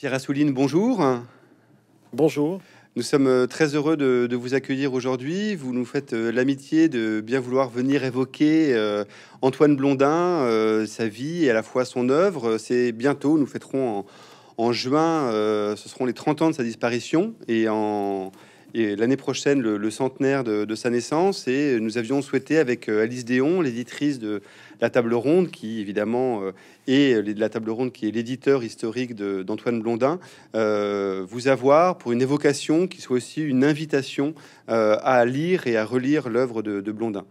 Pierre Assouline, bonjour. Bonjour. Nous sommes euh, très heureux de, vous accueillir aujourd'hui. Vous nous faites euh, l'amitié de bien vouloir venir évoquer euh, Antoine Blondin, sa vie et à la fois son œuvre. C'est bientôt, nous fêterons en, juin, ce seront les 30 ans de sa disparition. Et en, et l'année prochaine le, centenaire de, sa naissance. Et nous avions souhaité, avec euh, Alice Déon, l'éditrice de La Table Ronde, qui évidemment euh, est euh, la Table Ronde, qui est l'éditeur historique d'Antoine Blondin, vous avoir pour une évocation qui soit aussi une invitation à lire et à relire l'œuvre de Blondin.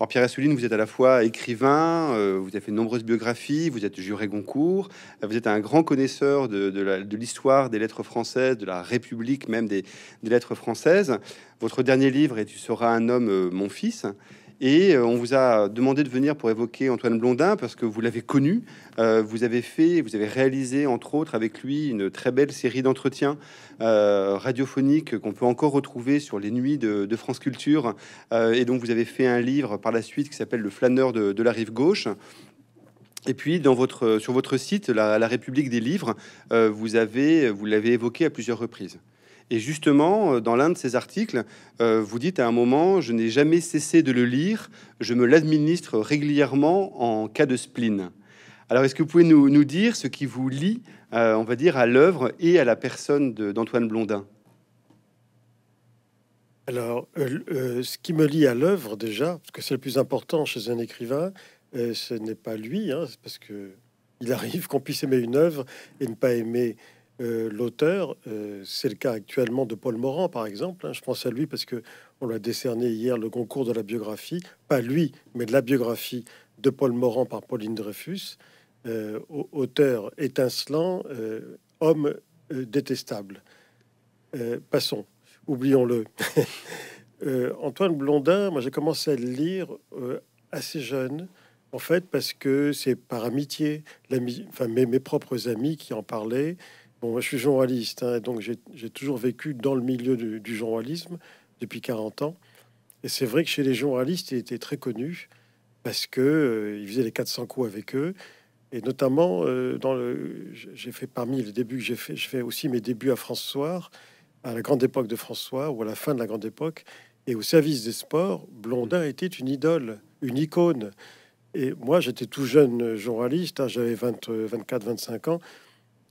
Alors Pierre Assouline, vous êtes à la fois écrivain, euh, vous avez fait de nombreuses biographies, vous êtes juré Goncourt, euh, vous êtes un grand connaisseur de, l'histoire des lettres françaises, de la République même des, lettres françaises. Votre dernier livre est Tu seras un homme, euh, mon fils, et euh, on vous a demandé de venir pour évoquer Antoine Blondin parce que vous l'avez connu. Euh, vous avez fait, vous avez réalisé entre autres avec lui une très belle série d'entretiens euh, radiophoniques qu'on peut encore retrouver sur les nuits de, France Culture. et donc vous avez fait un livre par la suite qui s'appelle Le flâneur de, la rive gauche. Et puis, sur votre site, la, République des livres, vous l'avez évoqué à plusieurs reprises. Et justement, euh, dans l'un de ces articles, euh, vous dites à un moment, je n'ai jamais cessé de le lire, je me l'administre régulièrement en cas de spleen. Alors, est-ce que vous pouvez nous, dire ce qui vous lie, euh, on va dire, à l'œuvre et à la personne d'Antoine Blondin Alors, ce qui me lie à l'œuvre déjà, parce que c'est le plus important chez un écrivain, ce n'est pas lui, hein, parce que il arrive qu'on puisse aimer une œuvre et ne pas aimer euh, l'auteur. Euh, c'est le cas actuellement de Paul Morand, par exemple. Hein. je pense à lui parce que on l'a décerné hier le concours de la biographie, pas lui, mais de la biographie de Paul Morand par Pauline Dreyfus. Euh, auteur étincelant, homme détestable. passons, oublions-le. Antoine Blondin, moi j'ai commencé à le lire assez jeune en fait, parce que c'est par amitié, enfin, mes, propres amis qui en parlaient, Bon, je suis journaliste, hein, donc j'ai toujours vécu dans le milieu du, journalisme depuis 40 ans. Et c'est vrai que chez les journalistes, il était très connu parce que euh, il faisait les 400 coups avec eux. Et notamment, euh, dans le, j'ai fait parmi les débuts que j'ai fait, je fais aussi mes débuts à François, à la grande époque de François, ou à la fin de la grande époque. Et au service des sports, Blondin mmh. était une idole, une icône. Et moi, j'étais tout jeune journaliste, hein, j'avais 24-25 euh, ans.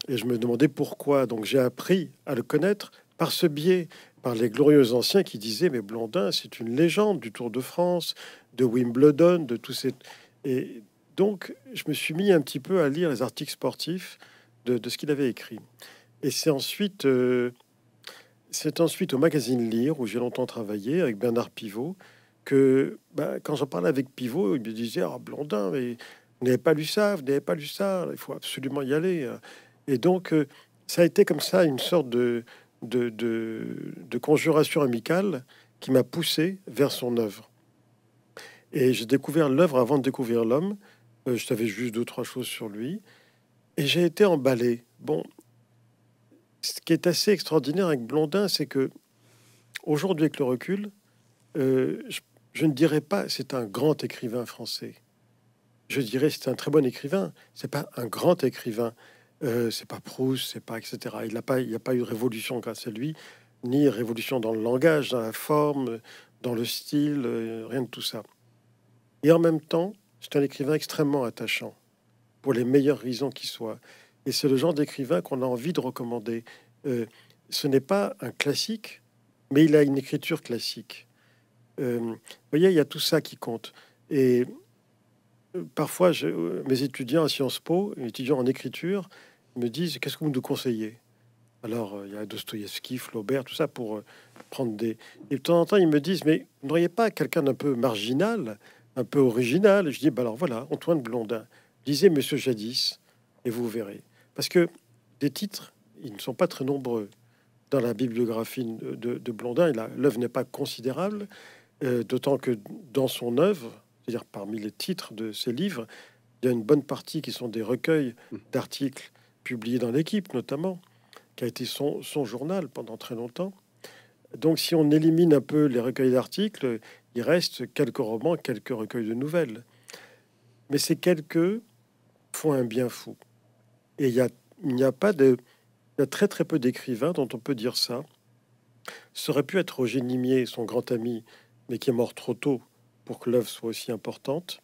Et je me demandais pourquoi. Donc j'ai appris à le connaître par ce biais, par les glorieux anciens qui disaient Mais Blondin, c'est une légende du Tour de France, de Wimbledon, de tous ces. Et donc, je me suis mis un petit peu à lire les articles sportifs de, ce qu'il avait écrit. Et c'est ensuite, euh, c'est ensuite au magazine Lire, où j'ai longtemps travaillé avec Bernard Pivot, que bah, quand j'en parlais avec Pivot, il me disait Ah, Blondin, mais n'avez pas lu ça, vous n'avez pas lu ça, il faut absolument y aller. Hein. Et donc, euh, ça a été comme ça une sorte de, conjuration amicale qui m'a poussé vers son œuvre. Et j'ai découvert l'œuvre avant de découvrir l'homme. Euh, je savais juste deux, trois choses sur lui. Et j'ai été emballé. Bon, ce qui est assez extraordinaire avec Blondin, c'est que aujourd'hui, avec le recul, euh, je, je, ne dirais pas c'est un grand écrivain français. Je dirais c'est un très bon écrivain. C'est pas un grand écrivain. Euh, c'est pas Proust, c'est pas etc. Il n'y a, pas, eu de révolution grâce à lui, ni révolution dans le langage, dans la forme, dans le style, euh, rien de tout ça. Et en même temps, c'est un écrivain extrêmement attachant, pour les meilleures raisons qui soient. Et c'est le genre d'écrivain qu'on a envie de recommander. Euh, ce n'est pas un classique, mais il a une écriture classique. vous voyez, il y a tout ça qui compte. Et parfois, mes étudiants à Sciences Po, étudiants en écriture, me disent qu'est-ce que vous nous conseillez Alors, euh, il y a Dostoïevski, Flaubert, tout ça pour euh, prendre des. Et de temps en temps, ils me disent mais vous n'auriez pas quelqu'un d'un peu marginal, un peu original Et je dis bah alors voilà, Antoine Blondin, lisez Monsieur Jadis et vous verrez. Parce que des titres, ils ne sont pas très nombreux dans la bibliographie de, Blondin. L'œuvre n'est pas considérable, euh, d'autant que dans son œuvre, c'est-à-dire parmi les titres de ses livres, il y a une bonne partie qui sont des recueils d'articles publié dans l'équipe notamment, qui a été son, journal pendant très longtemps. Donc si on élimine un peu les recueils d'articles, il reste quelques romans, quelques recueils de nouvelles. Mais ces quelques font un bien fou. Et il n'y a, a, pas de... Il y a très très peu d'écrivains dont on peut dire ça. Ça aurait pu être Roger Nimier, son grand ami, mais qui est mort trop tôt pour que l'œuvre soit aussi importante.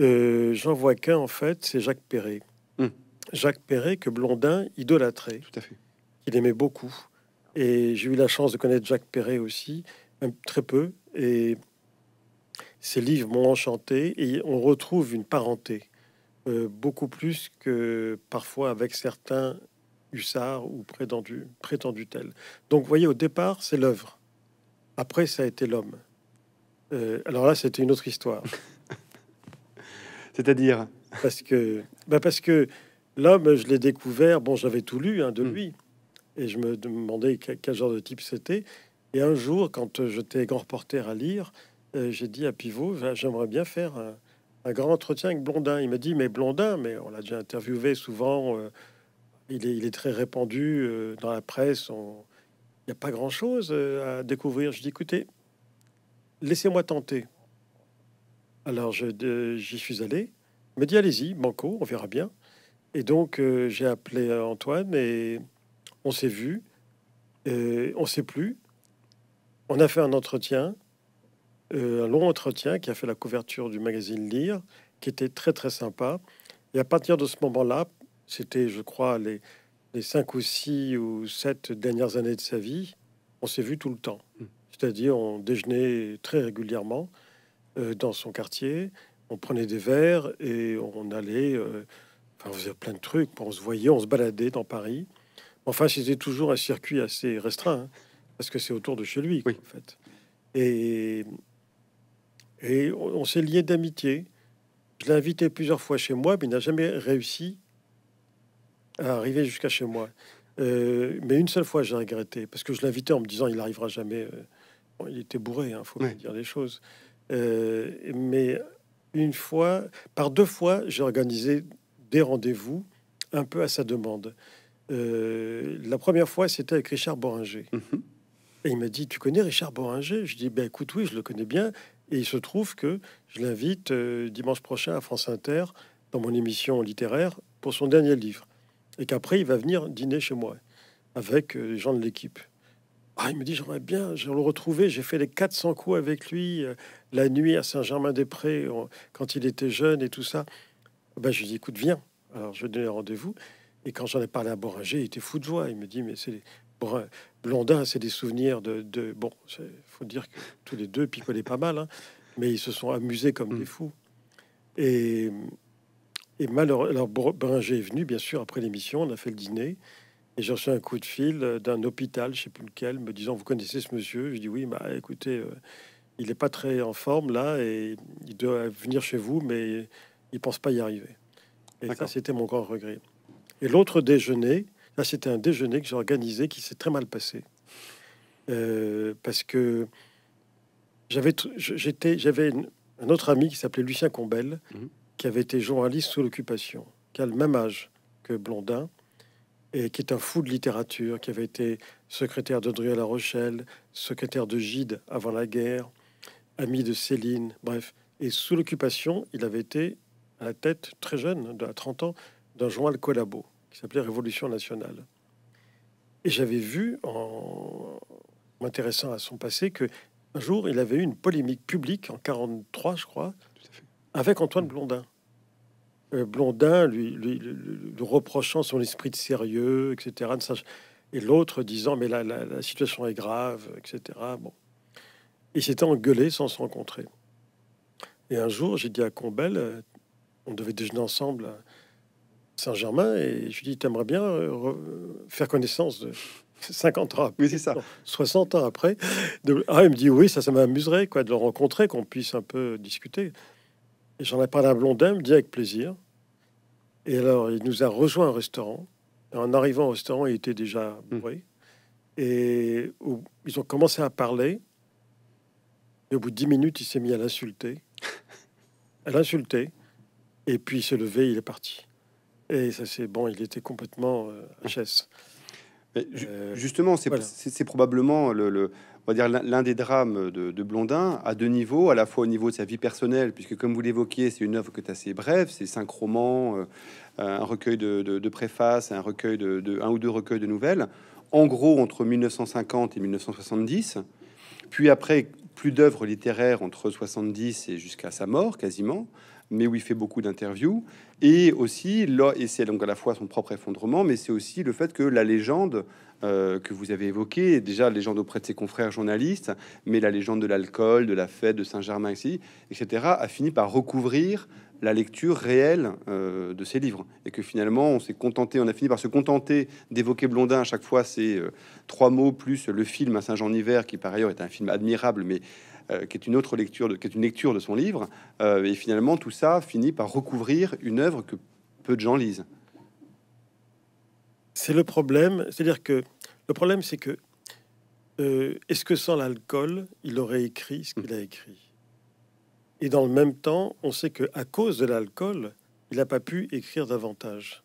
Euh, j'en vois qu'un en fait, c'est Jacques Perret. Hum. Jacques Perret que Blondin idolâtrait. Tout à fait. Il aimait beaucoup. Et j'ai eu la chance de connaître Jacques Perret aussi, même très peu. Et ses livres m'ont enchanté. Et on retrouve une parenté, euh, beaucoup plus que parfois avec certains hussards ou prétendus prétendu tels. Donc, vous voyez, au départ, c'est l'œuvre. Après, ça a été l'homme. Euh, alors là, c'était une autre histoire. C'est-à-dire Parce que, bah, parce que L'homme, je l'ai découvert. Bon, j'avais tout lu hein, de mm. lui et je me demandais quel, genre de type c'était. Et un jour, quand euh, j'étais grand reporter à lire, euh, j'ai dit à Pivot J'aimerais bien faire un, grand entretien avec Blondin. Il m'a dit Mais Blondin, mais on l'a déjà interviewé souvent. Euh, il, est, très répandu dans la presse. il n'y a pas grand chose à découvrir. Je dis écoutez, laissez-moi tenter. Alors j'y suis allé. Il me dit allez-y, banco, on verra bien. Et donc, euh, j'ai appelé euh, Antoine et on s'est vu. Euh, on s'est plus. On a fait un entretien, un long entretien qui a fait la couverture du magazine Lire, qui était très très sympa. Et à partir de ce moment-là, c'était, je crois, les, cinq ou six ou sept dernières années de sa vie, on s'est vu tout le temps. Mmh. C'est-à-dire, on déjeunait très régulièrement dans son quartier, on prenait des verres et on allait. Enfin, on faisait plein de trucs. On se voyait, on se baladait dans Paris. Enfin, c'était toujours un circuit assez restreint, hein, parce que c'est autour de chez lui, en fait. Et, on, s'est lié d'amitié. Je l'ai invité plusieurs fois chez moi, mais il n'a jamais réussi à arriver jusqu'à chez moi. Euh, mais une seule fois, j'ai regretté, parce que je l'invitais en me disant il n'arrivera jamais. Euh, il était bourré, il hein, faut bien dire les choses. Euh, mais une fois, par deux fois, j'ai organisé des rendez-vous un peu à sa demande. Euh, la première fois, c'était avec Richard Boringer. Mhm. Et il m'a dit, tu connais Richard Boringer Je dis, ben écoute, oui, je le connais bien. Et il se trouve que je l'invite euh, dimanche prochain à France Inter, dans mon émission littéraire, pour son dernier livre. Et qu'après, il va venir dîner chez moi, avec euh, les gens de l'équipe. Ah, il me dit, j'aimerais bien, je le retrouver. J'ai fait les 400 coups avec lui la nuit à Saint-Germain-des-Prés, quand il était jeune et tout ça ben, je lui ai écoute, viens. Alors, je donne rendez-vous. Et quand j'en ai parlé à Boringer, il était fou de joie. Il me dit, mais c'est Blondin, c'est des souvenirs de. Bon, il faut dire que tous les deux picolaient pas mal, hein. mais ils se sont amusés comme des hmm. fous. Et, et malheureusement, alors Boringer est venu, bien sûr, après l'émission, on a fait le dîner. Et j'ai reçu un coup de fil euh, d'un hôpital, je sais plus lequel, me disant Vous connaissez ce monsieur Je dis Oui, bah écoutez, euh, il n'est pas très en forme là et il doit venir chez vous, mais ils pensent pas y arriver. Et ça, c'était mon grand regret. Et l'autre déjeuner, là, c'était un déjeuner que j'ai organisé qui s'est très mal passé. Euh, parce que j'avais, j'étais, j'avais un autre ami qui s'appelait Lucien Combel, mhm. qui avait été journaliste sous l'occupation, qui a le même âge que Blondin, et qui est un fou de littérature, qui avait été secrétaire de à La Rochelle, secrétaire de Gide avant la guerre, ami de Céline, bref. Et sous l'occupation, il avait été à la tête, très jeune, à 30 ans, d'un journal collabo qui s'appelait Révolution nationale. Et j'avais vu, en m'intéressant à son passé, que un jour, il avait eu une polémique publique en 43, je crois, avec Antoine Blondin. Euh, Blondin lui, lui, reprochant son esprit de sérieux, etc. Et l'autre disant mais la, la, situation est grave, etc. Bon, ils s'étaient engueulés sans se rencontrer. Et un jour, j'ai dit à Combel, euh, on devait déjeuner ensemble à Saint-Germain, et je lui dis, aimerais bien euh, euh, faire connaissance de 50 ans c'est ça. 60 ans après. De, ah, il me dit, oui, ça, ça m'amuserait quoi, de le rencontrer, qu'on puisse un peu discuter. Et j'en ai parlé à Blondin, il me dit avec plaisir. Et alors, il nous a rejoint au restaurant. en arrivant au restaurant, il était déjà mmh. bourré. Et ils ont commencé à parler. Et au bout de dix minutes, il s'est mis à l'insulter. à l'insulter. Et puis il s'est levé, il est parti. Et ça, c'est bon, il était complètement euh, chasse. Euh, justement, c'est probablement le, on va dire l'un des drames de, Blondin à deux niveaux, à la fois au niveau de sa vie personnelle, puisque comme vous l'évoquiez, c'est une œuvre qui est assez brève, c'est cinq romans, euh, un recueil de, de, préfaces, un recueil de, un ou deux recueils de nouvelles, en gros entre 1950 et 1970, puis après plus d'œuvres littéraires entre 70 et jusqu'à sa mort quasiment mais où il fait beaucoup d'interviews. Et aussi, là, et c'est donc à la fois son propre effondrement, mais c'est aussi le fait que la légende euh, que vous avez évoquée, déjà légende auprès de ses confrères journalistes, mais la légende de l'alcool, de la fête de Saint-Germain, etc., a fini par recouvrir la lecture réelle euh, de ses livres et que finalement on s'est contenté, on a fini par se contenter d'évoquer Blondin à chaque fois ces euh, trois mots plus le film à Saint-Jean-Hiver qui par ailleurs est un film admirable mais euh, qui est une autre lecture, de, est une lecture de son livre. Euh, et finalement, tout ça finit par recouvrir une œuvre que peu de gens lisent. C'est le problème. C'est-à-dire que le problème, c'est que euh, est-ce que sans l'alcool, il aurait écrit ce qu'il a écrit Et dans le même temps, on sait que à cause de l'alcool, il n'a pas pu écrire davantage.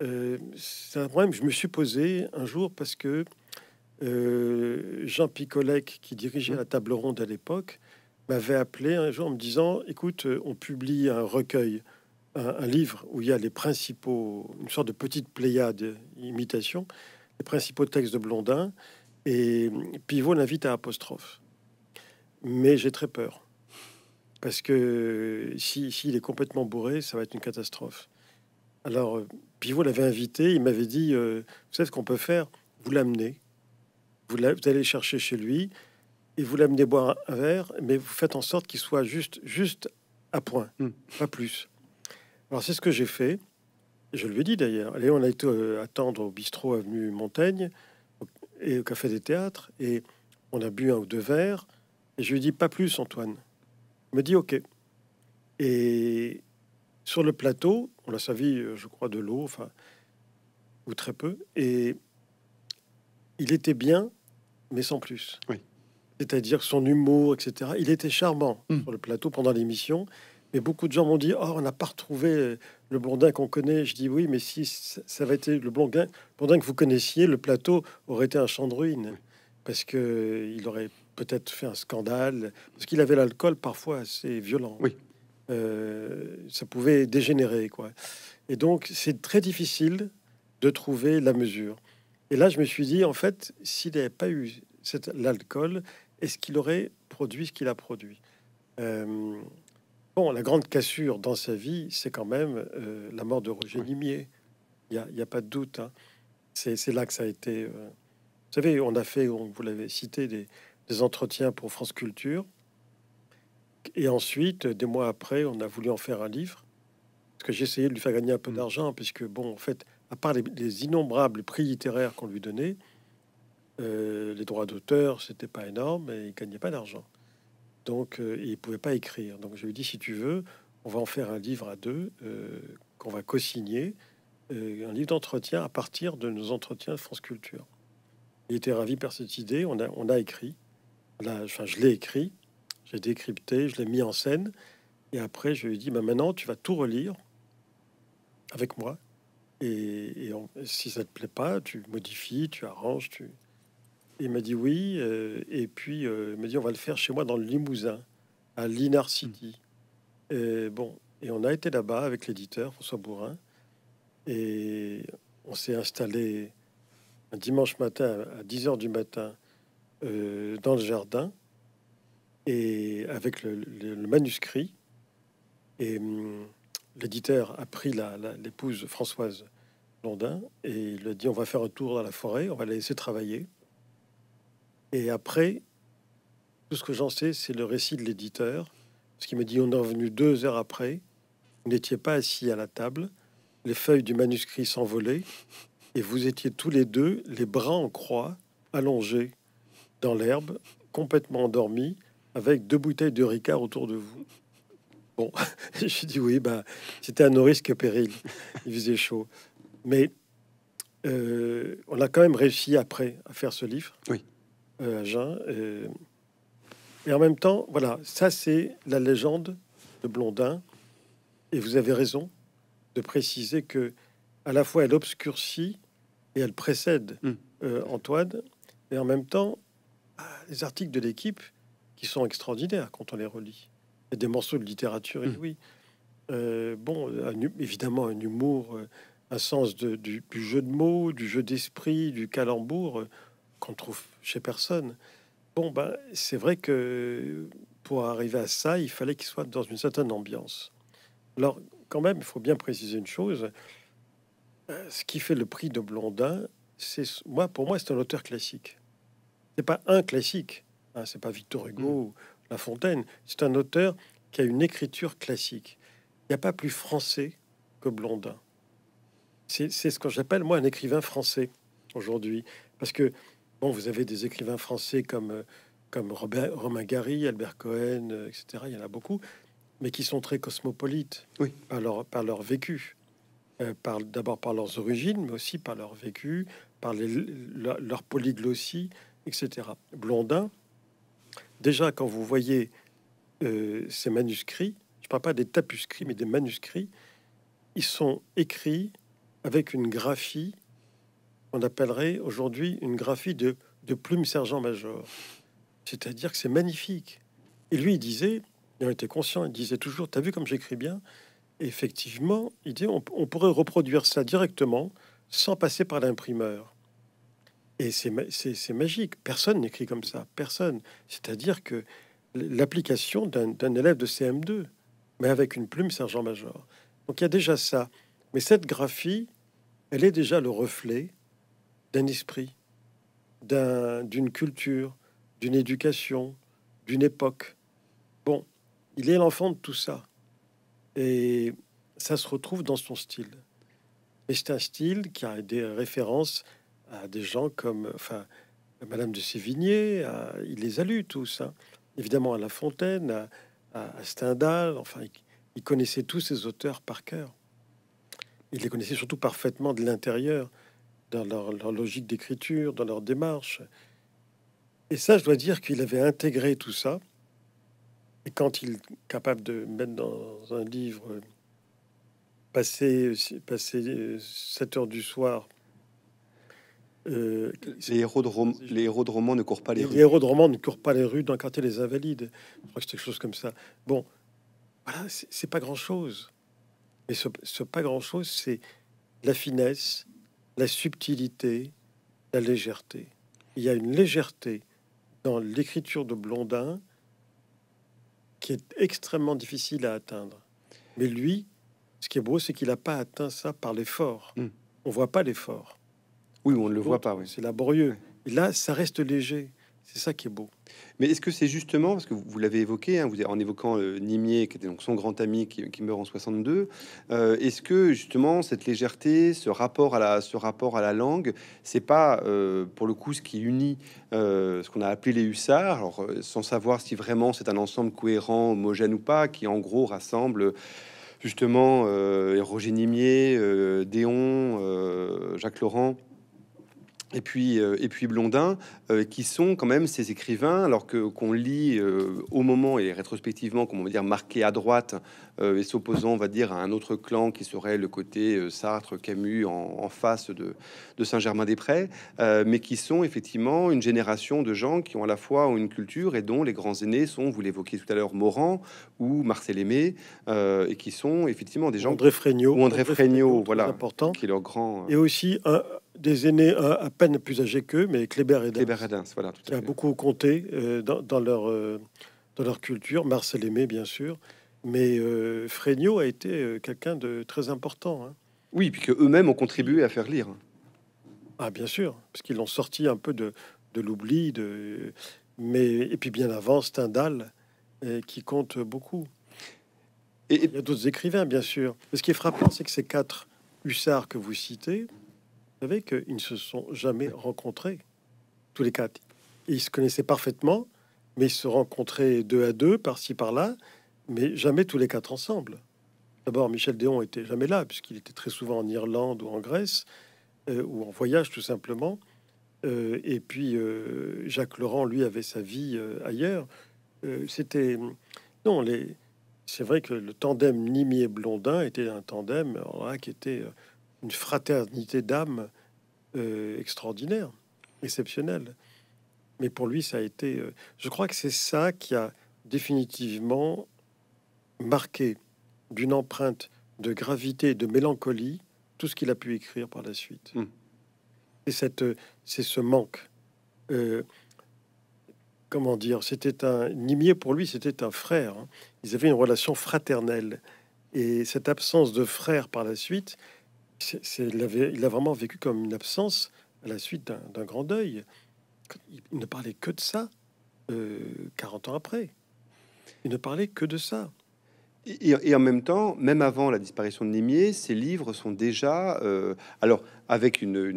c'est un problème que je me suis posé un jour parce que euh, Jean Picolec, qui dirigeait la table ronde à l'époque, m'avait appelé un jour en me disant Écoute, euh, on publie un recueil, un, livre où il y a les principaux, une sorte de petite pléiade imitation, les principaux textes de Blondin, et Pivot l'invite à apostrophe. Mais j'ai très peur. Parce que s'il est complètement bourré, ça va être une catastrophe. Alors, euh, Pivot l'avait invité, il m'avait dit "Tu Vous ce qu'on peut faire Vous l'amenez vous, allez chercher chez lui et vous l'amenez boire un verre, mais vous faites en sorte qu'il soit juste, juste à point, hmm. pas plus. Alors c'est ce que j'ai fait. Je lui ai dit d'ailleurs. Allez, on a été euh, attendre au bistrot avenue Montaigne et au café des théâtres et on a bu un ou deux verres. Et je lui ai dit pas plus, Antoine. me dit ok. Et sur le plateau, on a servi, euh, je crois, de l'eau, enfin, ou très peu. Et il était bien mais sans plus. Oui. C'est-à-dire son humour, etc. Il était charmant hmm. sur le plateau pendant l'émission, mais beaucoup de gens m'ont dit Oh, on n'a pas retrouvé le blondin qu'on connaît. Je dis Oui, mais si ça avait été le blondin, que vous connaissiez, le plateau aurait été un champ de ruines. Parce que il aurait peut-être fait un scandale, parce qu'il avait l'alcool parfois assez violent. Oui. Euh, ça pouvait dégénérer, quoi. Et donc, c'est très difficile de trouver la mesure. Et là, je me suis dit, en fait, s'il n'avait pas eu l'alcool, est-ce qu'il aurait produit ce qu'il a produit euh, Bon, la grande cassure dans sa vie, c'est quand même euh, la mort de Roger Limier. Il n'y a, a, pas de doute. Hein. C'est là que ça a été. Euh, vous savez, on a fait, on, vous l'avez cité, des, entretiens pour France Culture. Et ensuite, des mois après, on a voulu en faire un livre. Parce que j'ai essayé de lui faire gagner un peu mmh. d'argent, puisque, bon, en fait, à part les, innombrables prix littéraires qu'on lui donnait, euh, les droits d'auteur, c'était pas énorme et il gagnait pas d'argent. Donc, il euh, il pouvait pas écrire. Donc, je lui dis si tu veux, on va en faire un livre à deux euh, qu'on va co-signer, un livre d'entretien à partir de nos entretiens de France Culture. Il était ravi par cette idée. On a, écrit. je l'ai écrit, j'ai décrypté, je l'ai mis en scène. Et après, je lui ai dit bah, maintenant, tu vas tout relire avec moi. Et, si ça te plaît pas, tu modifies, tu arranges. Tu... Il m'a dit oui. Euh, et puis, euh, il m'a dit, on va le faire chez moi dans le Limousin, à Linar hmm. City. Et bon, et on a été là-bas avec l'éditeur François Bourrin. Et on s'est installé un dimanche matin à 10 heures du matin euh, dans le jardin et avec le, manuscrit. Et. Hum, l'éditeur a pris l'épouse Françoise Londin et il a dit on va faire un tour dans la forêt, on va la laisser travailler. Et après, tout ce que j'en sais, c'est le récit de l'éditeur, ce qui me dit on est revenu deux heures après, vous n'étiez pas assis à la table, les feuilles du manuscrit s'envolaient et vous étiez tous les deux les bras en croix, allongés dans l'herbe, complètement endormis, avec deux bouteilles de Ricard autour de vous. Bon, je dis oui, bah, c'était à nos risques et périls. Il faisait chaud. Mais euh, on a quand même réussi après à faire ce livre. Oui. Euh, à euh, et en même temps, voilà, ça c'est la légende de Blondin. Et vous avez raison de préciser que à la fois elle obscurcit et elle précède mm. Antoine. Et en même temps, ah, les articles de l'équipe qui sont extraordinaires quand on les relit des morceaux de littérature, et hmm. oui. Euh, bon, évidemment, un humour, euh, un sens du, jeu de mots, du jeu d'esprit, du calembour euh, qu'on trouve chez personne. Bon, ben, c'est vrai que pour arriver à ça, il fallait qu'il soit dans une certaine ambiance. Alors, quand même, il faut bien préciser une chose. Ce qui fait le prix de Blondin, c'est moi, pour moi, c'est un auteur classique. C'est pas un classique. Hein, c'est pas Victor Hugo hmm. La Fontaine, c'est un auteur qui a une écriture classique. Il n'y a pas plus français que Blondin. C'est ce que j'appelle, moi, un écrivain français aujourd'hui. Parce que, bon, vous avez des écrivains français comme, euh, comme Robert, Romain Gary, Albert Cohen, euh, etc. Il y en a beaucoup, mais qui sont très cosmopolites oui. par, leur, par leur vécu. Euh, par D'abord par leurs origines, mais aussi par leur vécu, par leur, leur, polyglossie, etc. Blondin, déjà quand vous voyez euh, ces manuscrits, je ne parle pas des tapuscrits, mais des manuscrits, ils sont écrits avec une graphie qu'on appellerait aujourd'hui une graphie de, plume sergent-major. C'est-à-dire que c'est magnifique. Et lui, il disait, il en était conscient, il disait toujours, t'as vu comme j'écris bien Effectivement, il on pourrait reproduire ça directement sans passer par l'imprimeur. Et c'est magique. Personne n'écrit comme ça. Personne. C'est-à-dire que l'application d'un élève de CM2, mais avec une plume sergent-major. Donc il y a déjà ça. Mais cette graphie, elle est déjà le reflet d'un esprit, d'une culture, d'une éducation, d'une époque. Bon, il est l'enfant de tout ça. Et ça se retrouve dans son style. Et c'est un style qui a des références à des gens comme enfin, Madame de Sévigné. il les a lus tous, hein. évidemment à La Fontaine, à, Stendhal. Enfin, il, connaissait tous ces auteurs par cœur. Il les connaissait surtout parfaitement de l'intérieur, dans leur, logique d'écriture, dans leur démarche. Et ça, je dois dire qu'il avait intégré tout ça. Et quand il est capable de mettre dans un livre euh, passer, euh, passer 7 euh, heures du soir euh, les, héros de les héros romans ne courent pas les, rues. Les héros de romans ne courent pas les rues dans le quartier des Invalides. Je crois que c'est quelque chose comme ça. Bon, voilà, c'est pas grand-chose. Mais ce, pas grand-chose, c'est la finesse, la subtilité, la légèreté. Il y a une légèreté dans l'écriture de Blondin qui est extrêmement difficile à atteindre. Mais lui, ce qui est beau, c'est qu'il n'a pas atteint ça par l'effort. Hmm. On voit pas l'effort. Oui, on ne le voit pas. C'est laborieux. là, ça reste léger. C'est ça qui est beau. Mais est-ce que c'est justement, parce que vous, l'avez évoqué, hein, en évoquant euh, Nimier, qui était donc son grand ami qui, meurt en 62, euh, est-ce que justement cette légèreté, ce rapport à la, ce rapport à la langue, c'est pas euh, pour le coup ce qui unit ce qu'on a appelé les hussards, sans savoir si vraiment c'est un ensemble cohérent, homogène ou pas, qui en gros rassemble justement Roger Nimier, Déon, Jacques Laurent et puis, euh, et puis Blondin, euh, qui sont quand même ces écrivains, alors que qu'on lit euh, au moment et rétrospectivement, comme on va dire, marqué à droite et s'opposant, on va dire, à un autre clan qui serait le côté Sartre, Camus en, face de, de Saint-Germain-des-Prés, mais qui sont effectivement une génération de gens qui ont à la fois une culture et dont les grands aînés sont, vous l'évoquiez tout à l'heure, Morand ou Marcel Aimé, et qui sont effectivement des gens. André Frégnot. Ou André, voilà. Important. Qui est leur grand. Et aussi un des aînés euh, à, peine plus âgés qu'eux, mais Kléber et voilà, tout qui a beaucoup compté euh, dans, leur, euh, dans leur culture. Marcel Aimé, bien sûr, mais euh, a été quelqu'un de très important. Hein. Oui, puis eux-mêmes ont contribué à faire lire. Ah, bien sûr, parce qu'ils l'ont sorti un peu de, l'oubli, de mais et puis bien avant Stendhal, qui compte beaucoup. Et, Il y a d'autres écrivains, bien sûr. Mais ce qui est frappant, c'est que ces quatre hussards que vous citez, vous savez qu'ils ne se sont jamais rencontrés, tous les quatre. Ils se connaissaient parfaitement, mais ils se rencontraient deux à deux, par-ci, par-là, mais jamais tous les quatre ensemble. D'abord, Michel Déon était jamais là, puisqu'il était très souvent en Irlande ou en Grèce, euh, ou en voyage tout simplement. Euh, et puis, euh, Jacques Laurent, lui, avait sa vie ailleurs. C'était... Non, les... c'est vrai que le tandem nimier Blondin était un tandem qui était une fraternité d'âme euh, extraordinaire, exceptionnelle. Mais pour lui, ça a été. Euh, je crois que c'est ça qui a définitivement marqué d'une empreinte de gravité et de mélancolie tout ce qu'il a pu écrire par la suite. Hum. Et cette, c'est ce manque. Euh, comment dire C'était un Nimier pour lui, c'était un frère. Hein. Ils avaient une relation fraternelle. Et cette absence de frère par la suite, il, a vraiment vécu comme une absence à la suite d'un grand deuil. Il ne parlait que de ça euh, 40 ans après. Il ne parlait que de ça. Et, en même temps, même avant la disparition de Nemier ces livres sont déjà, euh, alors avec une,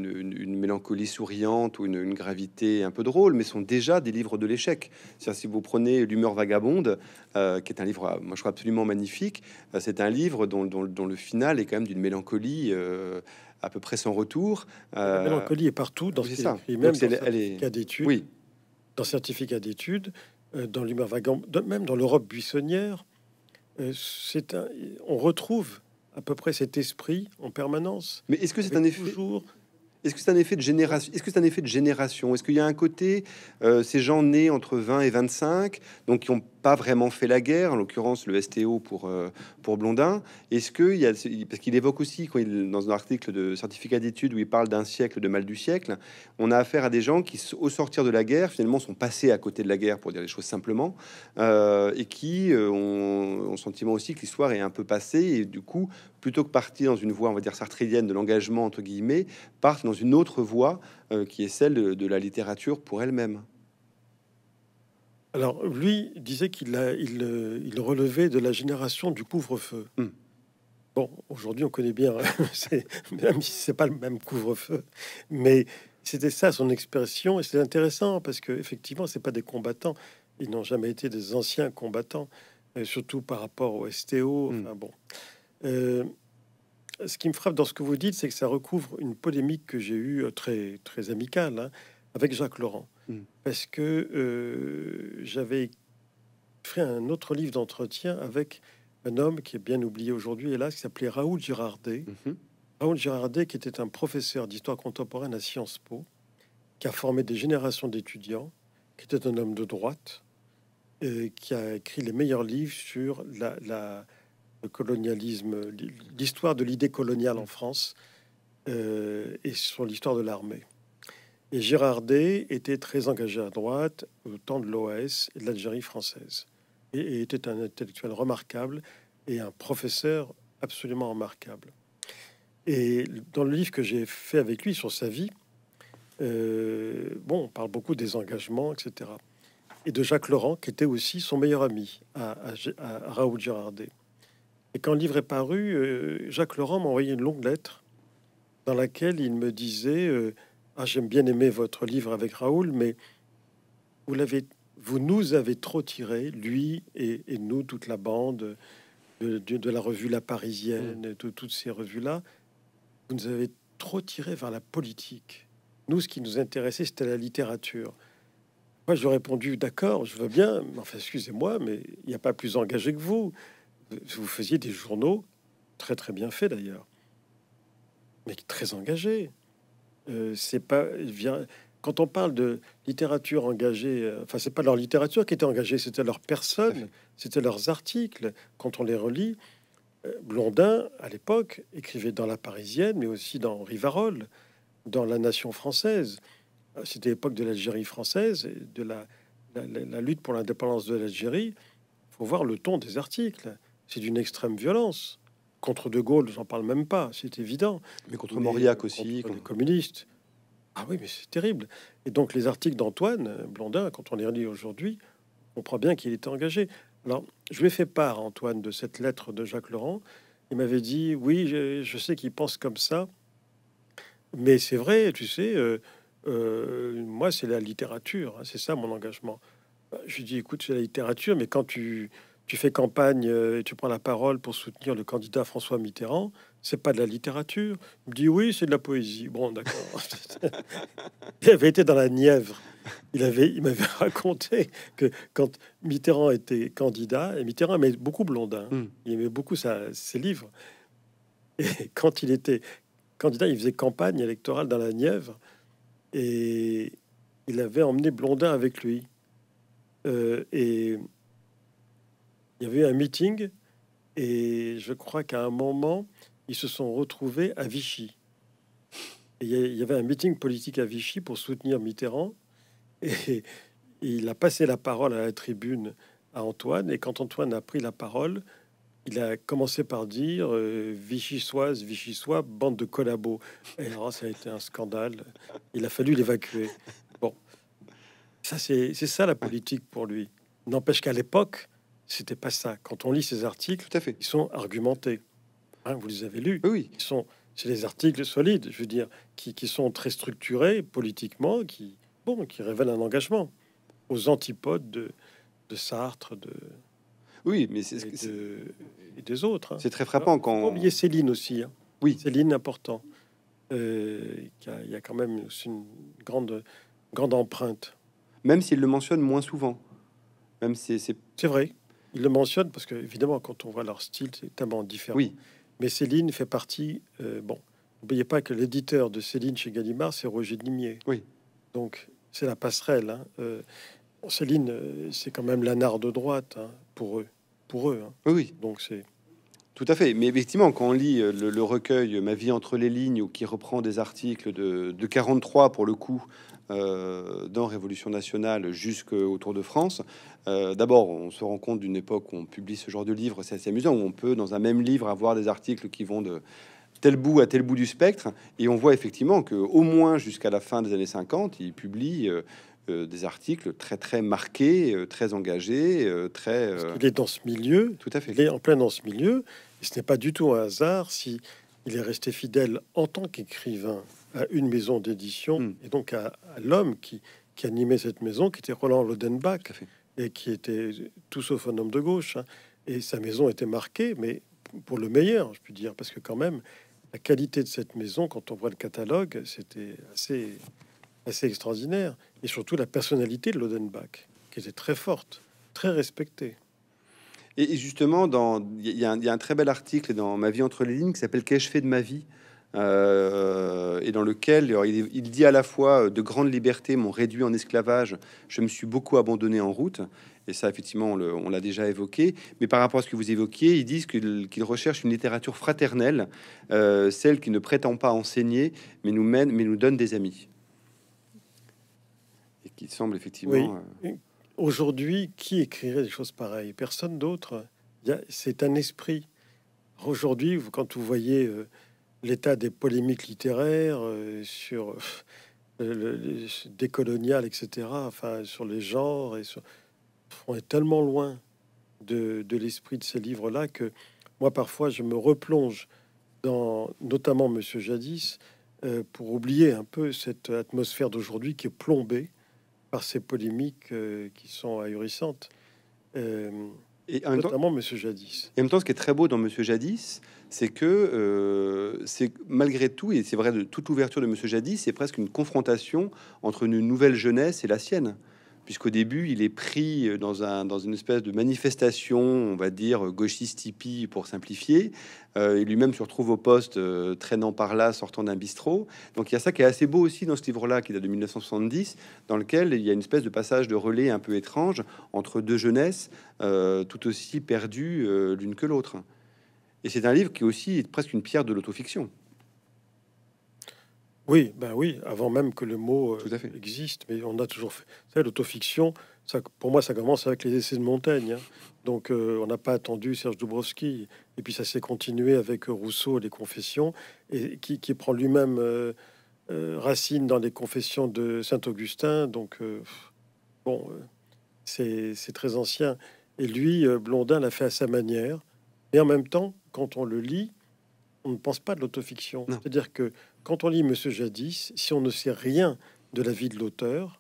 mélancolie souriante ou une, gravité un peu drôle, mais sont déjà des livres de l'échec. si vous prenez L'humeur vagabonde, euh, qui est un livre, euh, moi je trouve absolument magnifique, c'est un livre dont, le final est quand même d'une mélancolie à peu près sans retour. la mélancolie est partout dans les scientifiques même dans certificat d'études, oui. dans dans l'humeur vagabonde, même dans l'Europe buissonnière euh, c'est on retrouve à peu près cet esprit en permanence. Mais est-ce que c'est un effet toujours est-ce que c'est un effet de génération Est-ce que c'est un effet de génération Est-ce qu'il y a un côté, euh, ces gens nés entre 20 et 25, donc qui ont pas vraiment fait la guerre, en l'occurrence le STO pour, euh, pour Blondin. Est-ce qu'il y parce qu'il évoque aussi, quand il, dans un article de certificat d'études où il parle d'un siècle, de mal du siècle, on a affaire à des gens qui, au sortir de la guerre, finalement sont passés à côté de la guerre, pour dire les choses simplement, euh, et qui euh, ont, sentiment aussi que l'histoire est un peu passée, et du coup, plutôt que partir dans une voie, on va dire sartrienne de l'engagement, entre guillemets, partent dans une autre voie qui est celle de la littérature pour elle-même. Alors, lui disait qu'il euh, il, relevait de la génération du couvre-feu. Hmm. Bon, aujourd'hui, on connaît bien, hein, même si c'est pas le même couvre-feu, mais c'était ça son expression, et c'est intéressant parce que effectivement, c'est pas des combattants, ils n'ont jamais été des anciens combattants, euh, surtout par rapport au STO. Hmm. Euh, ce qui me frappe dans ce que vous dites, c'est que ça recouvre une polémique que j'ai eue très très amicale. Hein avec Jacques Laurent, mm. parce que euh, j'avais fait un autre livre d'entretien avec un homme qui est bien oublié aujourd'hui, hélas, qui s'appelait Raoul Girardet. Mm-hmm. Raoul Girardet, qui était un professeur d'histoire contemporaine à Sciences Po, qui a formé des générations d'étudiants, qui était un homme de droite, et qui a écrit les meilleurs livres sur la, le colonialisme, l'histoire de l'idée coloniale en France euh, et sur l'histoire de l'armée. Et Girardet était très engagé à droite au temps de l'OAS et de l'Algérie française. Et, était un intellectuel remarquable et un professeur absolument remarquable. Et dans le livre que j'ai fait avec lui sur sa vie, euh, bon, on parle beaucoup des engagements, etc. Et de Jacques Laurent, qui était aussi son meilleur ami à, Raoul Girardet. Et quand le livre est paru, euh, Jacques Laurent m'a envoyé une longue lettre dans laquelle il me disait... Euh, ah, j'aime bien aimer votre livre avec Raoul, mais vous l'avez, vous nous avez trop tiré, lui et, nous, toute la bande de, la revue La Parisienne, de mm. toutes ces revues-là. Vous nous avez trop tiré vers la politique. Nous, ce qui nous intéressait, c'était la littérature. Moi, j'ai répondu d'accord, je veux bien, mais enfin, excusez-moi, mais il n'y a pas plus engagé que vous. Vous faisiez des journaux très très bien faits d'ailleurs, mais très engagés. Euh, c'est pas quand on parle de littérature engagée, euh, enfin, c'est pas leur littérature qui était engagée, c'était leur personne, c'était leurs articles. Quand on les relit, euh, Blondin, à l'époque, écrivait dans La Parisienne, mais aussi dans Rivarol, dans La Nation française. C'était l'époque de l'Algérie française, de la, la, lutte pour l'indépendance de l'Algérie. Il faut voir le ton des articles. C'est d'une extrême violence contre De Gaulle, j'en parle même pas, c'est évident. Mais contre Mauriac aussi. Contre Les communistes. Ah oui, mais c'est terrible. Et donc les articles d'Antoine euh, Blondin, quand on les relit aujourd'hui, on comprend bien qu'il était engagé. Alors, je lui ai fait part, Antoine, de cette lettre de Jacques Laurent. Il m'avait dit, oui, je, sais qu'il pense comme ça, mais c'est vrai, tu sais, euh, euh, moi, c'est la littérature, hein, c'est ça mon engagement. Bah, je lui dis, écoute, c'est la littérature, mais quand tu tu fais campagne euh, et tu prends la parole pour soutenir le candidat François Mitterrand, c'est pas de la littérature. Il me dit oui, c'est de la poésie. Bon, d'accord. il avait été dans la Nièvre. Il avait, il m'avait raconté que quand Mitterrand était candidat, et Mitterrand aimait beaucoup Blondin, hmm. il aimait beaucoup ça ses livres. Et quand il était candidat, il faisait campagne électorale dans la Nièvre et il avait emmené Blondin avec lui. Euh, et il y avait un meeting et je crois qu'à un moment, ils se sont retrouvés à Vichy. il y avait un meeting politique à Vichy pour soutenir Mitterrand. Et il a passé la parole à la tribune à Antoine. Et quand Antoine a pris la parole, il a commencé par dire euh, soise vichy Vichysois, bande de collabos. Et alors, ça a été un scandale. Il a fallu l'évacuer. Bon, ça, c'est ça la politique pour lui. N'empêche qu'à l'époque, c'était pas ça. Quand on lit ces articles, Tout à fait. ils sont argumentés. Hein, vous les avez lus. Oui. Ils sont, c'est des articles solides, je veux dire, qui, qui, sont très structurés politiquement, qui, bon, qui révèlent un engagement aux antipodes de, Sartre, de. Oui, mais c'est et, de, des autres. Hein. C'est très frappant Alors, quand. Oublier Céline aussi. Hein. Oui. Céline important. Euh, il y a quand même une grande, grande empreinte. Même s'il le mentionne moins souvent. Même c'est. C'est vrai il le mentionne parce que, évidemment, quand on voit leur style, c'est tellement différent. Oui. Mais Céline fait partie. Euh, bon, n'oubliez pas que l'éditeur de Céline chez Gallimard, c'est Roger Nimier. Oui. Donc, c'est la passerelle. Hein. Euh, Céline, euh, c'est quand même l'anard de droite hein, pour eux. Pour eux. Hein. Oui, Donc, c'est. Tout à fait. Mais effectivement, quand on lit le, recueil Ma vie entre les lignes, ou qui reprend des articles de, de 43 pour le coup, euh, dans Révolution nationale jusqu'au Tour de France. Euh, d'abord, on se rend compte d'une époque où on publie ce genre de livre, c'est assez amusant, où on peut dans un même livre avoir des articles qui vont de tel bout à tel bout du spectre, et on voit effectivement que au moins jusqu'à la fin des années 50, il publie des articles très très marqués, euh, très engagés, très. il est dans ce milieu. Tout à fait. Il est en plein dans ce milieu. Et ce n'est pas du tout un hasard si il est resté fidèle en tant qu'écrivain à une maison d'édition hmm. et donc à, l'homme qui, animait cette maison, qui était Roland Lodenbach, et qui était tout sauf un homme de gauche. Hein. Et sa maison était marquée, mais pour le meilleur, je puis dire, parce que quand même, la qualité de cette maison, quand on voit le catalogue, c'était assez, assez extraordinaire. Et surtout la personnalité de Lodenbach, qui était très forte, très respectée. Et justement, il y, a un très bel article dans Ma vie entre les lignes qui s'appelle Qu'ai-je fait de ma vie euh, et dans lequel il, dit à la fois euh, de grandes libertés m'ont réduit en esclavage, je me suis beaucoup abandonné en route, et ça effectivement on l'a déjà évoqué, mais par rapport à ce que vous évoquiez, ils disent qu'ils recherchent une littérature fraternelle, euh, celle qui ne prétend pas enseigner, mais nous mène, mais nous donne des amis. Et qui semble effectivement... Aujourd'hui, qui écrirait des choses pareilles Personne d'autre. C'est un esprit. Aujourd'hui, quand vous voyez l'état des polémiques littéraires, euh, sur euh, le, décolonial, etc., enfin, sur les genres, et on est tellement loin de, de l'esprit de ces livres-là que moi, parfois, je me replonge dans notamment Monsieur Jadis euh, pour oublier un peu cette atmosphère d'aujourd'hui qui est plombée par ces polémiques qui sont ahurissantes. Et en Notamment Monsieur Jadis. Et en même temps, ce qui est très beau dans Monsieur Jadis, c'est que euh, c'est malgré tout, et c'est vrai de toute l'ouverture de Monsieur Jadis, c'est presque une confrontation entre une nouvelle jeunesse et la sienne puisqu'au début, il est pris euh, dans, une espèce de manifestation, on va dire, euh, gauchiste hippie pour simplifier. Il euh, et lui-même se retrouve au poste, traînant par là, sortant d'un bistrot. Donc il y a ça qui est assez beau aussi dans ce livre-là, qui date de 1970, dans lequel il y a une espèce de passage de relais un peu étrange entre deux jeunesses, tout aussi perdues l'une que l'autre. Et c'est un livre qui aussi est presque une pierre de l'autofiction. Oui, ben oui, avant même que le mot euh, existe, mais on a toujours fait. l'autofiction, ça, pour moi, ça commence avec les essais de Montaigne. Hein. Donc, euh, on n'a pas attendu Serge Dubrovski. Et puis, ça s'est continué avec euh, Rousseau, les confessions, et qui, prend lui-même racine dans les confessions de Saint-Augustin. Donc, bon, c'est très ancien. Et lui, Blondin l'a fait à sa manière. Et en même temps, quand on le lit, on ne pense pas de l'autofiction. C'est-à-dire que quand on lit Monsieur Jadis, si on ne sait rien de la vie de l'auteur,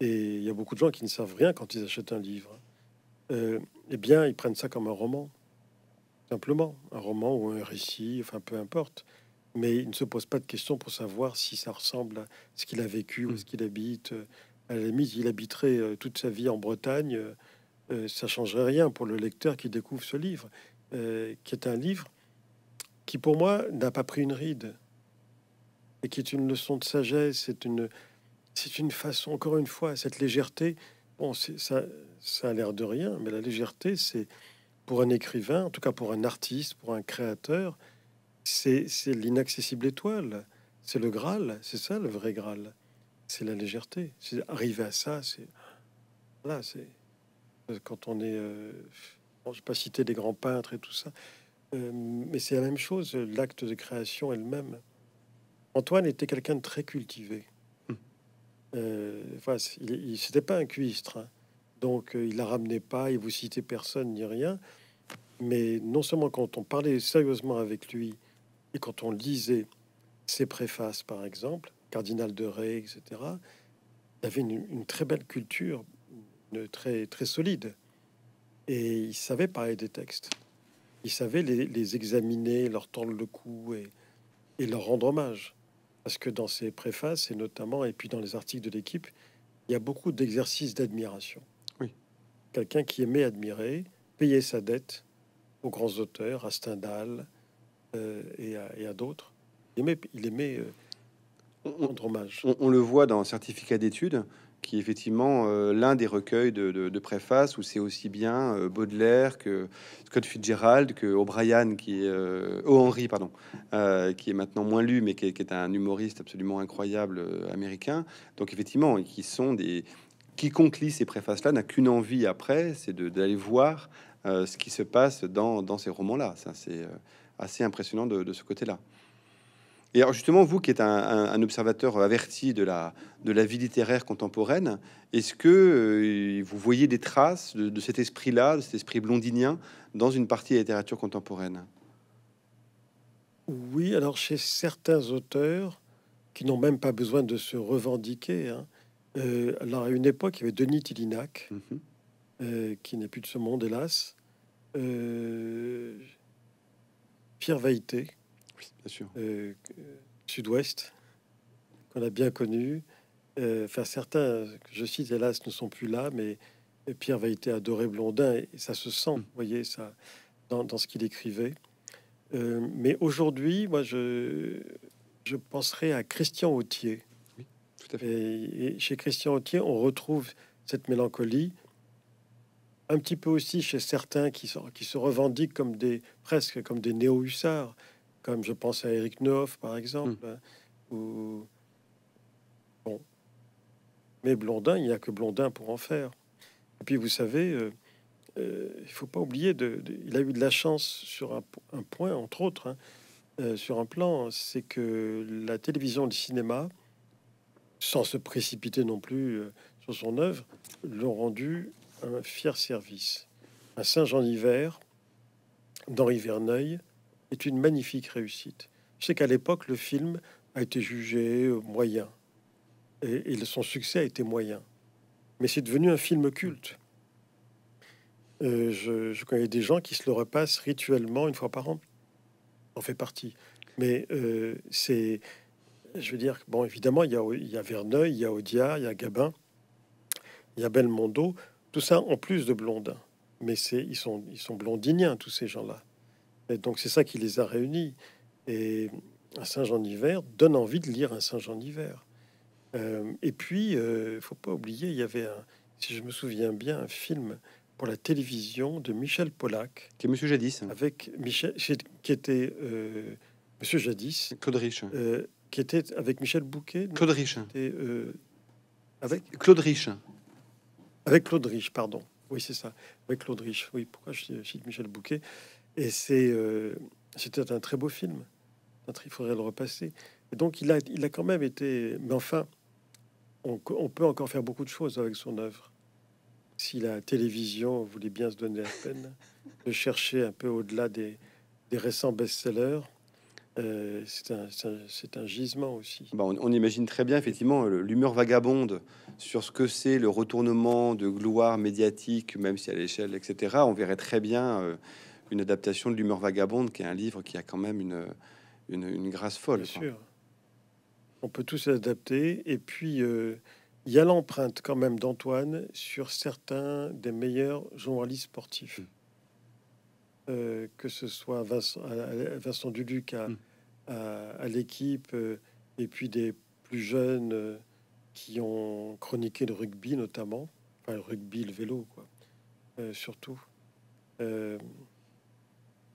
et il y a beaucoup de gens qui ne savent rien quand ils achètent un livre, euh, eh bien, ils prennent ça comme un roman. Simplement, un roman ou un récit, enfin, peu importe. Mais ils ne se posent pas de questions pour savoir si ça ressemble à ce qu'il a vécu ou hmm. ce qu'il habite. À la mise, il habiterait euh, toute sa vie en Bretagne. Euh, euh, ça changerait rien pour le lecteur qui découvre ce livre, qui est un livre qui pour moi n'a pas pris une ride et qui est une leçon de sagesse, c'est une, c'est une façon, encore une fois, cette légèreté, bon, ça, ça a l'air de rien, mais la légèreté, c'est pour un écrivain, en tout cas pour un artiste, pour un créateur, c'est l'inaccessible étoile, c'est le Graal, c'est ça le vrai Graal, c'est la légèreté. C'est arriver à ça, c'est là, c'est quand on est, euh, je ne vais pas citer des grands peintres et tout ça, euh, mais c'est la même chose, l'acte de création elle-même. Antoine était quelqu'un de très cultivé. Hum. Euh, il, pas un cuistre, hein. donc euh, il la ramenait pas, il vous citait personne ni rien. Mais non seulement quand on parlait sérieusement avec lui et quand on lisait ses préfaces, par exemple, Cardinal de Ré, etc., il avait une, très belle culture, très très solide, et il savait parler des textes il savait les, examiner, leur tendre le cou et, leur rendre hommage. Parce que dans ses préfaces, et notamment, et puis dans les articles de l'équipe, il y a beaucoup d'exercices d'admiration. Oui. Quelqu'un qui aimait admirer, payer sa dette aux grands auteurs, à Stendhal euh, et à, d'autres. Il aimait, il aimait euh, rendre hommage. On, on, le voit dans un certificat d'études, qui est effectivement euh, l'un des recueils de, préfaces où c'est aussi bien euh, Baudelaire que Scott Fitzgerald que O'Brien qui est euh, pardon euh, qui est maintenant moins lu mais qui est, un humoriste absolument incroyable américain donc effectivement qui sont des quiconque lit ces préfaces là n'a qu'une envie après c'est d'aller voir ce qui se passe dans, ces romans là c'est assez impressionnant de ce côté là et alors justement, vous qui êtes un, observateur averti de la, de vie littéraire contemporaine, est-ce que euh, vous voyez des traces de, cet esprit-là, de cet esprit blondinien, dans une partie de la littérature contemporaine Oui, alors chez certains auteurs qui n'ont même pas besoin de se revendiquer. Hein, euh, alors à une époque, il y avait Denis Tillinac, mhm. euh, qui n'est plus de ce monde, hélas. Pierre Veilleté, bien euh, Sud-Ouest, qu'on a bien connu. Euh, enfin, certains, je cite, hélas, ne sont plus là, mais Pierre Vaïté adoré Blondin, et ça se sent, mm. vous voyez, ça, dans, ce qu'il écrivait. Euh, mais aujourd'hui, moi, je, penserai à Christian Autier. Oui, tout à fait. Et, chez Christian Autier, on retrouve cette mélancolie, un petit peu aussi chez certains qui, qui se revendiquent comme des presque comme des néo-hussards, comme je pense à Eric Neuf, par exemple, ou bon. Mais Blondin, il n'y a que Blondin pour en faire. Et puis vous savez, euh, euh, il faut pas oublier de, il a eu de la chance sur un, point, entre autres, hein, euh, sur un plan, c'est que la télévision, le cinéma, sans se précipiter non plus sur son œuvre, l'ont rendu un fier service. Un Saint-Jean hiver, d'Henri Verneuil, est une magnifique réussite. Je sais qu'à l'époque, le film a été jugé euh, moyen. Et, et, son succès a été moyen. Mais c'est devenu un film culte. Euh, je, connais des gens qui se le repassent rituellement une fois par an. On fait partie. Mais euh, c'est, je veux dire, bon, évidemment, il y, a, il Verneuil, il y a Audia, il y a Gabin, il y a Belmondo, tout ça en plus de Blondin. Mais c'est, ils sont, ils sont blondiniens, tous ces gens-là. Et donc c'est ça qui les a réunis. Et un saint- jean hiver donne envie de lire un Saint Jean d'hiver. Euh, et puis, euh, faut pas oublier, il y avait, un, si je me souviens bien, un film pour la télévision de Michel Polac. qui est Monsieur Jadis, avec Michel, qui était euh, Monsieur Jadis, Claude euh, qui était avec Michel Bouquet, Claude Rich, euh, avec Claude Rich, avec Claude pardon, oui c'est ça, avec Claude Rich, oui, pourquoi je cite Michel Bouquet et c'est, euh, c'était un très beau film. Il faudrait le repasser. donc, il a, il a quand même été. Mais enfin, on, peut encore faire beaucoup de choses avec son œuvre. Si la télévision voulait bien se donner la peine de chercher un peu au-delà des, des récents best-sellers, euh, c'est un, un, gisement aussi. Bah, on, imagine très bien effectivement l'humeur vagabonde sur ce que c'est le retournement de gloire médiatique, même si à l'échelle, etc. On verrait très bien euh, une adaptation de L'humeur vagabonde, qui est un livre qui a quand même une, une, grâce folle. Bien sûr. On peut tous s'adapter. Et puis, euh, il y a l'empreinte quand même d'Antoine sur certains des meilleurs journalistes sportifs. Hmm. Euh, que ce soit Vincent, euh, Vincent Duluc à, hmm. l'équipe, et puis des plus jeunes qui ont chroniqué le rugby notamment, enfin, le rugby, le vélo, quoi, surtout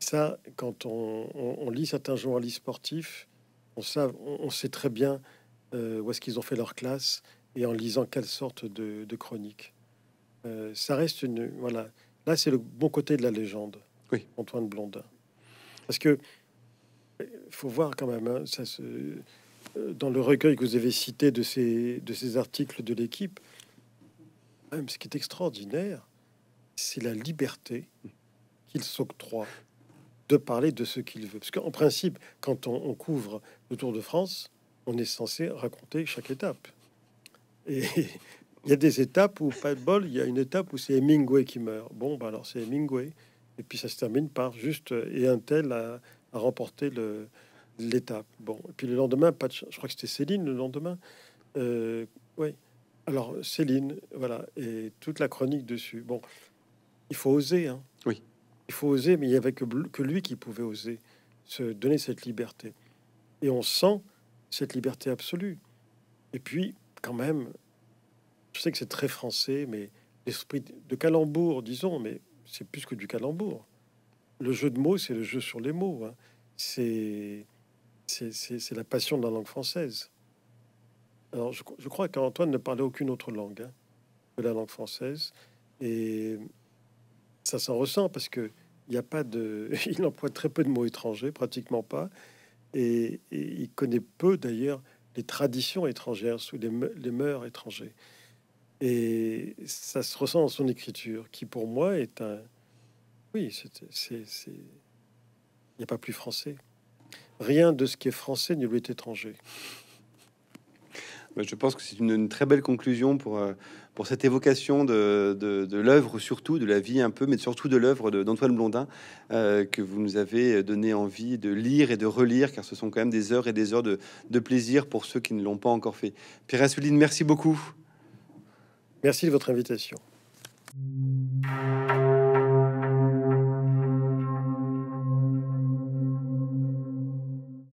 ça, quand on, lit certains journalistes sportifs, on, on sait très bien euh, où est-ce qu'ils ont fait leur classe et en lisant quelle sorte de, de chronique. Euh, ça reste une. Voilà. Là, c'est le bon côté de la légende. Oui. Antoine Blondin. Parce que euh, faut voir quand même, hein, ça se, dans le recueil que vous avez cité de ces, de ces articles de l'équipe, ce qui est extraordinaire, c'est la liberté mmh. qu'il s'octroie de parler de ce qu'il veut. Parce qu'en principe, quand on, couvre le Tour de France, on est censé raconter chaque étape. Et il y a des étapes où, pas de bol, il y a une étape où c'est Hemingway qui meurt. Bon, bah alors c'est Hemingway. Et puis ça se termine par juste et un tel a, remporté l'étape. Bon, et puis le lendemain, pas je crois que c'était Céline le lendemain. Euh, oui, alors Céline, voilà, et toute la chronique dessus. Bon, il faut oser. Hein. Oui il faut oser, mais il n'y avait que, que lui qui pouvait oser se donner cette liberté. Et on sent cette liberté absolue. Et puis, quand même, je sais que c'est très français, mais l'esprit de calembour, disons, mais c'est plus que du calembour. Le jeu de mots, c'est le jeu sur les mots. Hein. C'est, la passion de la langue française. Alors, je, crois qu'Antoine ne parlait aucune autre langue hein, que la langue française. Et ça s'en ressent parce que il n'y a pas de, il emploie très peu de mots étrangers, pratiquement pas, et, il connaît peu d'ailleurs les traditions étrangères sous les, mœurs étrangers. Et ça se ressent dans son écriture, qui pour moi est un, oui, c'est, il n'y a pas plus français. Rien de ce qui est français ne lui est étranger. Bah, je pense que c'est une, très belle conclusion pour, euh, pour cette évocation de, de, l'œuvre, surtout de la vie un peu, mais surtout de l'œuvre d'Antoine Blondin, euh, que vous nous avez euh, donné envie de lire et de relire, car ce sont quand même des heures et des heures de, de plaisir pour ceux qui ne l'ont pas encore fait. Pierre Assouline, merci beaucoup. Merci de votre invitation.